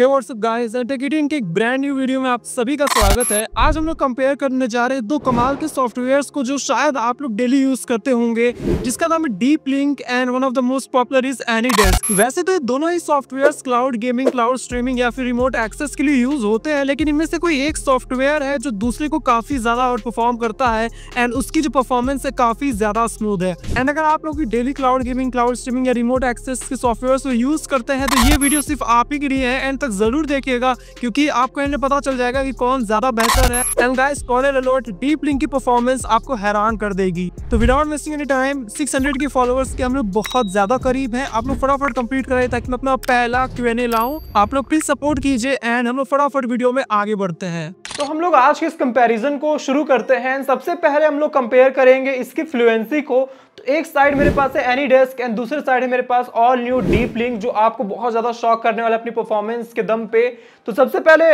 हे WhatsApp guys टेकिटिंग के एक brand new video में आप सभी का स्वागत है आज हम लोग कंपेयर करने जा रहे हैं दो कमाल के सॉफ्टवेयर्स को जो शायद आप लोग डेली यूज करते होंगे जिसका नाम है DeepLink and one of the most popular is AnyDesk वैसे तो ये दोनों ही softwares cloud gaming cloud streaming या फिर रिमोट एक्सेस के लिए यूज होते हैं लेकिन इनमें से कोई एक सॉफ्टवेयर है जो दूसरे को काफी ज्यादा आउट परफॉर्म करता है एंड उसकी जो परफॉर्मेंस है काफी ज्यादा स्मूथ है एंड अगर आप लोग daily cloud gaming cloud streaming या रिमोट एक्सेस के सॉफ्टवेयर यूज करते हैं तो ये वीडियो सिर्फ आप ही के लिए है एंड तक जरूर देखिएगा क्योंकि आपको इन्हें पता चल जाएगा कि कौन ज्यादा बेहतर है and guys caller alert DeepLink की परफॉर्मेंस आपको हैरान कर देगी तो विदाउट मिसिंग एनी टाइम 600 की फॉलोअर्स के हम लोग बहुत ज्यादा करीब हैं आप लोग फटाफट कंप्लीट करें ताकि मैं अपना पहला क्यू एन ए लाऊं आप लोग प्लीज सपोर्ट कीजिए एंड हम लोग फटाफट वीडियो में आगे बढ़ते हैं तो हम लोग आज के इस कंपैरिजन को शुरू करते हैं सबसे पहले हम लोग कंपेयर करेंगे इसकी फ्लुएंसी को तो एक साइड मेरे पास है एनी डेस्क एंड दूसरे साइड है मेरे पास ऑल न्यू डीप लिंक जो आपको बहुत ज़्यादा शॉक करने वाला अपनी परफॉर्मेंस के दम पे तो सबसे पहले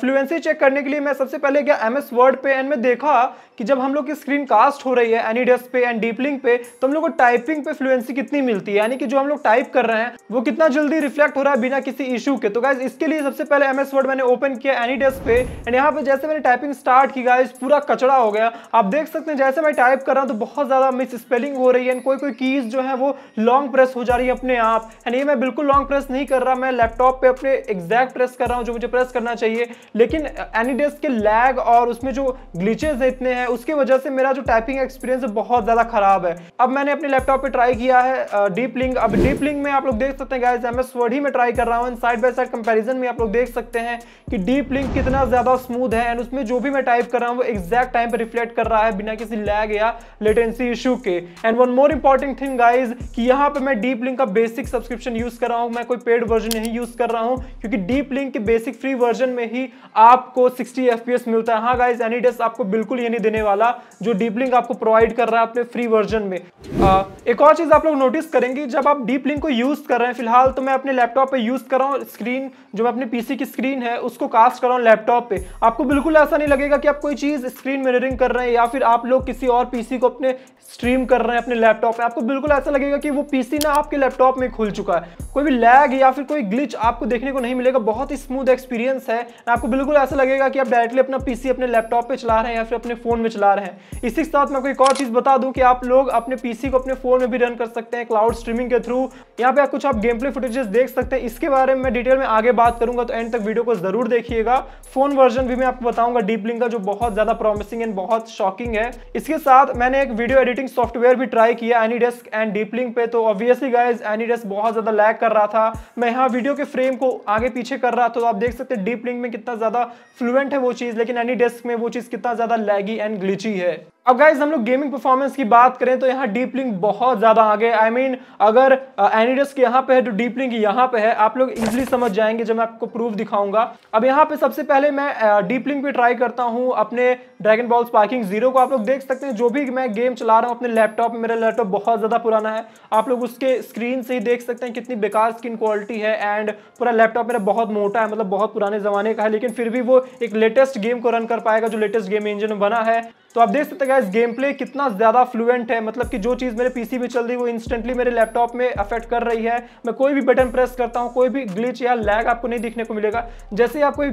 फ्लुएंसी चेक करने के लिए मैं सबसे पहले गया एम एस वर्ड पे एंड मैं देखा कि जब हम लोग की स्क्रीन कास्ट हो रही है एनी डेस्क पे एंड डीप लिंक पे तो हम लोग को टाइपिंग पे फ्लुएंसी कितनी मिलती है यानी कि जो हम लोग टाइप कर रहे हैं वो कितना जल्दी रिफ्लेक्ट हो रहा है बिना किसी इशू के तो गाइज इसके लिए सबसे पहले एम एस वर्ड मैंने ओपन किया एनी डेस्क पे एंड यहाँ पे जैसे मैंने टाइपिंग स्टार्ट की गाइस पूरा कचड़ा हो गया आप देख सकते हैं जैसे मैं टाइप कर रहा हूँ तो बहुत ज़्यादा मिस स्पेलिंग हो रही है एंड कोई कोई कीज़ जो है वो लॉन्ग प्रेस हो जा रही है अपने आप एंड ये मैं बिल्कुल लॉन्ग प्रेस नहीं कर रहा मैं लैपटॉप पर अपने एग्जैक्ट प्रेस कर रहा हूँ जो मुझे प्रेस करना चाहिए लेकिन एनी डेस्क के लैग और उसमें जो ग्लिचेज इतने हैं उसकी वजह से मेरा जो टाइपिंग एक्सपीरियंस बहुत ज़्यादा ख़राब है अब मैंने अपने लैपटॉप पर ट्राई किया है डीप लिंक अब डीप लिंक में आप लोग देख सकते हैं गाइज एम एस वर्ड ही मैं ट्राई कर रहा हूँ साइड बाई साइड कंपेरिजन में आप लोग देख सकते हैं कि डीप लिंक कितना ज़्यादा स्मूथ है है एंड उसमें जो भी मैं टाइप कर रहा हूँ वो एग्जैक्ट टाइम पर रिफ्लेक्ट कर रहा है बिना किसी लैग या लेटेंसी इशू के and one more important thing guys कि यहाँ पर मैं डीप लिंक का बेसिक सब्सक्रिप्शन यूज़ कर रहा हूँ मैं कोई पेड वर्जन नहीं यूज़ कर रहा हूँ क्योंकि डीप लिंक के बेसिक फ्री वर्जन में ही आपको सिक्सटी एफ मिलता है हाँ गाइज एनी आपको बिल्कुल ये नहीं देने वाला जो डीप लिंक आपको प्रोवाइड कर रहा है अपने फ्री वर्जन में आ, एक और चीज़ आप लोग नोटिस करेंगे जब आप डीप लिंक को यूज़ कर रहे हैं फिलहाल तो मैं अपने लैपटॉप पर यूज़ कर रहा हूँ स्क्रीन जो मैं अपने पीसी की स्क्रीन है उसको कास्ट कर रहा हूँ लैपटॉप पे आपको आपको बिल्कुल ऐसा नहीं लगेगा कि आप कोई चीज़ स्क्रीन मिररिंग कर रहे हैं या फिर आप लोग किसी और पीसी को अपने स्ट्रीम कर रहे हैं अपने लैपटॉप में आपको बिल्कुल ऐसा लगेगा कि वो पीसी ना आपके लैपटॉप में खुल चुका है कोई भी लैग या फिर कोई ग्लिच आपको देखने को नहीं मिलेगा बहुत ही स्मूथ एक्सपीरियंस है आपको बिल्कुल ऐसा लगेगा कि आप डायरेक्टली अपना पीसी अपने लैपटॉप पर चला रहे हैं या फिर अपने फोन में चला रहे हैं इसी के साथ मैं कोई एक और चीज़ बता दूं कि आप लोग अपने पीसी को अपने फोन में भी रन कर सकते हैं क्लाउड स्ट्रीमिंग के थ्रू यहाँ पे कुछ आप गेम प्ले फुटेजेस देख सकते हैं इसके बारे में डिटेल में आगे बात करूंगा तो एंड तक वीडियो को जरूर देखिएगा फोन वर्जन भी मैं आपको बताऊंगा डीप लिंक का जो बहुत ज़्यादा प्रॉमिसिंग एंड बहुत शॉकिंग है इसके साथ मैंने एक वीडियो एडिटिंग सॉफ्टवेयर भी ट्राई किया AnyDesk and DeepLink पे तो ऑब्वियसली गाइज एनी डेस्क बहुत ज़्यादा लैक कर रहा था मैं यहाँ वीडियो के फ्रेम को आगे पीछे कर रहा था तो आप देख सकते हैं डीप लिंक में कितना ज़्यादा फ्लुएंट है वो चीज़ लेकिन एनी डेस्क में वो चीज़ कितना ज़्यादा लैगी एंड ग्लिची है अब गाइज हम लोग गेमिंग परफॉर्मेंस की बात करें तो यहाँ डीप लिंक बहुत ज़्यादा आगे आई I मीन mean, अगर एनिडस uh, के यहाँ पे है तो डीप लिंक यहाँ पे है आप लोग इजिली समझ जाएंगे जब मैं आपको प्रूफ दिखाऊंगा अब यहाँ पे सबसे पहले मैं डीप uh, लिंक पे ट्राई करता हूँ अपने ड्रैगन बॉल स्पार्किंग जीरो को आप लोग देख सकते हैं जो भी मैं गेम चला रहा हूँ अपने लैपटॉप मेरा लैपटॉप बहुत ज़्यादा पुराना है आप लोग उसके स्क्रीन से ही देख सकते हैं कितनी बेकार स्क्रीन क्वालिटी है एंड पूरा लैपटॉप मेरा बहुत मोटा है मतलब बहुत पुराने ज़माने का है लेकिन फिर भी वो एक लेटेस्ट गेम को रन कर पाएगा जो लेटेस्ट गेम इंजन बना है तो आप देख सकते हैं गैस गेम प्ले कितना ज़्यादा फ्लुएंट है मतलब कि जो चीज़ मेरे पीसी पे चल रही वो इंस्टेंटली मेरे लैपटॉप में अफेक्ट कर रही है मैं कोई भी बटन प्रेस करता हूँ कोई भी ग्लिच या लैग आपको नहीं दिखने को मिलेगा जैसे ही आप कोई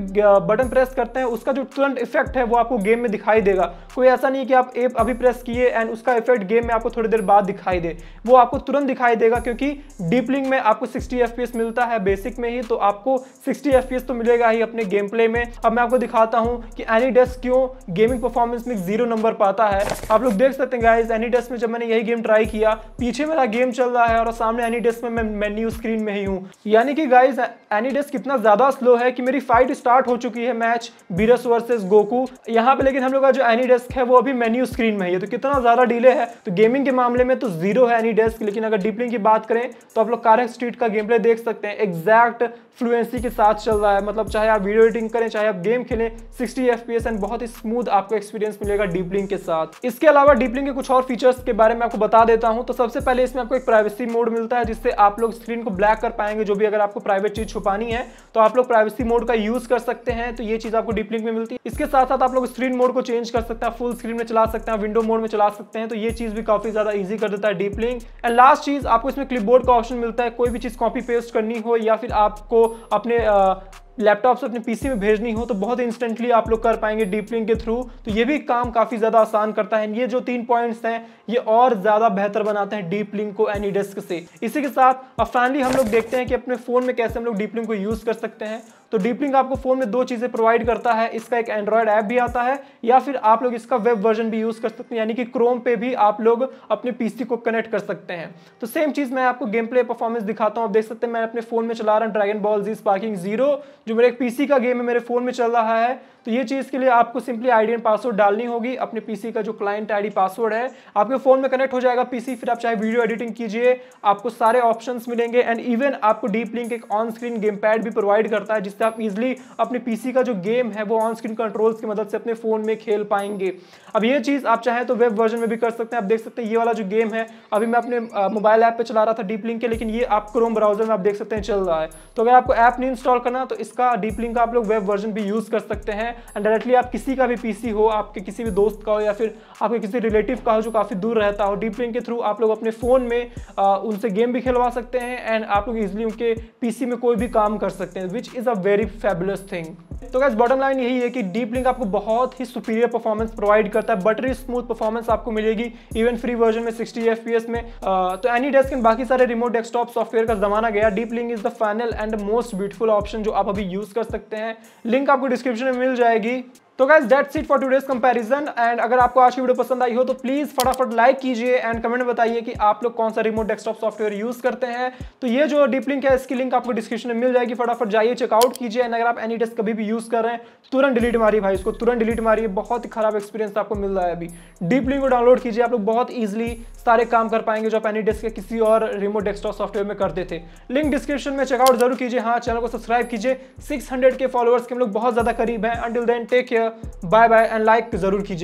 बटन प्रेस करते हैं उसका जो तुरंत इफेक्ट है वो आपको गेम में दिखाई देगा कोई ऐसा नहीं कि आप एप अभी प्रेस किए एंड उसका इफेक्ट गेम में आपको थोड़ी देर बाद दिखाई दे वो आपको तुरंत दिखाई देगा क्योंकि डीपलिंग में आपको सिक्सटी एफ मिलता है बेसिक में ही तो आपको सिक्सटी एफ तो मिलेगा ही अपने गेम प्ले में अब मैं आपको दिखाता हूँ कि एनी डेस्क क्यों गेमिंग परफॉर्मेंस में जीरो नंबर पाता है है आप लोग देख सकते हैं गाइज एनी डेस्क में जब मैंने यही गेम ट्राई किया पीछे मेरा गेम चल रहा है और सामने एनी डेस्क में मैं मेन्यू स्क्रीन में ही हूँ यानी कि गाइज एनी डेस्क इतना ज्यादा स्लो है कि मेरी फाइट स्टार्ट हो चुकी है मैच बीरस वर्सेज गोकू यहाँ पे लेकिन हम लोग का जो एनी डेस्क है वो अभी मेन्यू स्क्रीन में ही है तो कितना ज्यादा डिले है तो गेमिंग के मामले में तो जीरो है एनी डेस्क लेकिन अगर डीपलिंग की बात करें तो आप लोग कारक स्ट्रीट का गेम प्ले देख सकते हैं एग्जैक्ट फ्लुएंसी के साथ चल रहा है मतलब चाहे आप वीडियो एडिटिंग करें चाहे आप गेम खेलें सिक्सटी एफ एंड बहुत ही स्मूथ आपको एक्सपीरियंस मिलेगा डीपलिंग के साथ साथ इसके अलावा डीपलिंग के कुछ और फीचर्स के बारे में आपको बता देता हूं तो सबसे पहले इसमें आपको एक प्राइवेसी मोड मिलता है जिससे आप लोग स्क्रीन को ब्लैक कर पाएंगे जो भी अगर आपको प्राइवेट चीज छुपानी है तो आप लोग प्राइवेसी मोड का यूज कर सकते हैं तो ये चीज आपको डीपलिंग में मिलती है इसके साथ साथ आप लोग स्क्रीन मोड को चेंज कर सकते हैं फुल स्क्रीन में चला सकते हैं विंडो मोड में चला सकते हैं तो ये चीज भी काफी ज्यादा ईजी कर देता है डीपलिंग एंड लास्ट चीज आपको इसमें क्लिप का ऑप्शन मिलता है कोई भी चीज कॉपी पेस्ट करनी हो या फिर आपको अपने लैपटॉप से अपने पीसी में भेजनी हो तो बहुत इंस्टेंटली आप लोग कर पाएंगे डीप लिंक के थ्रू तो ये भी काम काफ़ी ज़्यादा आसान करता है ये जो तीन पॉइंट्स हैं ये और ज़्यादा बेहतर बनाते हैं डीप लिंक को एनी डेस्क से इसी के साथ अब फाइनली हम लोग देखते हैं कि अपने फ़ोन में कैसे हम लोग डीप लिंक को यूज़ कर सकते हैं तो डीपलिंक आपको फोन में दो चीजें प्रोवाइड करता है इसका एक एंड्रॉयड ऐप भी आता है या फिर आप लोग इसका वेब वर्जन भी यूज कर सकते हैं यानी कि क्रोम पे भी आप लोग अपने पीसी को कनेक्ट कर सकते हैं तो सेम चीज मैं आपको गेम प्ले परफॉर्मेंस दिखाता हूँ आप देख सकते हैं मैं अपने फोन में चला रहा हूँ Dragon Ball Z Sparking Zero जो मेरे पीसी का गेम है मेरे फोन में चल रहा है तो ये चीज़ के लिए आपको सिंपली आईडी एंड पासवर्ड डालनी होगी अपने पीसी का जो क्लाइंट आईडी पासवर्ड है आपके फ़ोन में कनेक्ट हो जाएगा पीसी फिर आप चाहे वीडियो एडिटिंग कीजिए आपको सारे ऑप्शंस मिलेंगे एंड इवन आपको डीप लिंक एक ऑन स्क्रीन गेम पैड भी प्रोवाइड करता है जिससे आप इजिली अपने पीसी का जो गेम है वो ऑन स्क्रीन कंट्रोल्स की मदद से अपने फ़ोन में खेल पाएंगे अब ये चीज़ आप चाहें तो वेब वर्जन में भी कर सकते हैं आप देख सकते हैं ये वाला जो गेम है अभी मैं अपने मोबाइल ऐप पर चला रहा था डीप लिंक के लेकिन ये आप क्रोम ब्राउजर में आप देख सकते हैं चल रहा है तो अगर आपको ऐप नहीं इंस्टॉल करना तो इसका डीप लिंक का आप लोग वेब वर्जन भी यूज़ कर सकते हैं एंड डायरेक्टली आप किसी का भी पीसी हो आपके किसी भी दोस्त का हो या फिर आपके किसी रिलेटिव का हो जो काफ़ी दूर रहता हो डीप लिंक के थ्रू आप लोग अपने फ़ोन में आ, उनसे गेम भी खिलवा सकते हैं एंड आप लोग इजिली उनके पी में कोई भी काम कर सकते हैं which is a very fabulous thing तो गैस बॉटम लाइन यही है कि डीप लिंक आपको बहुत ही सुपीरियर परफॉर्मेंस प्रोवाइड करता है बटरी स्मूथ परफॉर्मेंस आपको मिलेगी इवन फ्री वर्जन में सिक्सटी एफ में तो एनी डेस्क एंड बाकी सारे रिमोट डेस्कटॉप सॉफ्टवेयर का जमाना गया deep link is the final and most beautiful option जो आप अभी यूज कर सकते हैं लिंक आपको डिस्क्रिप्शन में मिल जाएगी तो guys that's it for today's comparison and अगर आपको आज की वीडियो पसंद आई हो तो प्लीज फटाफट लाइक कीजिए एंड कमेंट बताइए कि आप लोग कौन सा रिमोट डेस्कटॉप सॉफ्टवेयर यूज करते हैं तो ये जो डीप लिंक है इसकी लिंक आपको डिस्क्रिप्शन में मिल जाएगी फटाफट जाइए चेकआउट कीजिए एंड अगर आप एनी डेस्क कभी भी यूज कर रहे हैं तुरंत डिलीट मारिए भाई इसको तुरंत डिलीट मारिए बहुत ही खराब एक्सपीरियंस आपको मिल रहा है अभी डीप लिंक को डाउनलोड कीजिए आप लोग बहुत ईजिली सारे काम कर पाएंगे जो आप एनी डेस्क के किसी और रिमोट डेस्कटॉप सॉफ्टवेयर में करते थे लिंक डिस्क्रिप्शन में चेकआउट जरूर कीजिए हाँ चैनल को सब्सक्राइब कीजिए 600 के फॉलोअर्स के हम लोग बहुत ज़्यादा करीब हैं until then take care bye bye and like जरूर कीजिए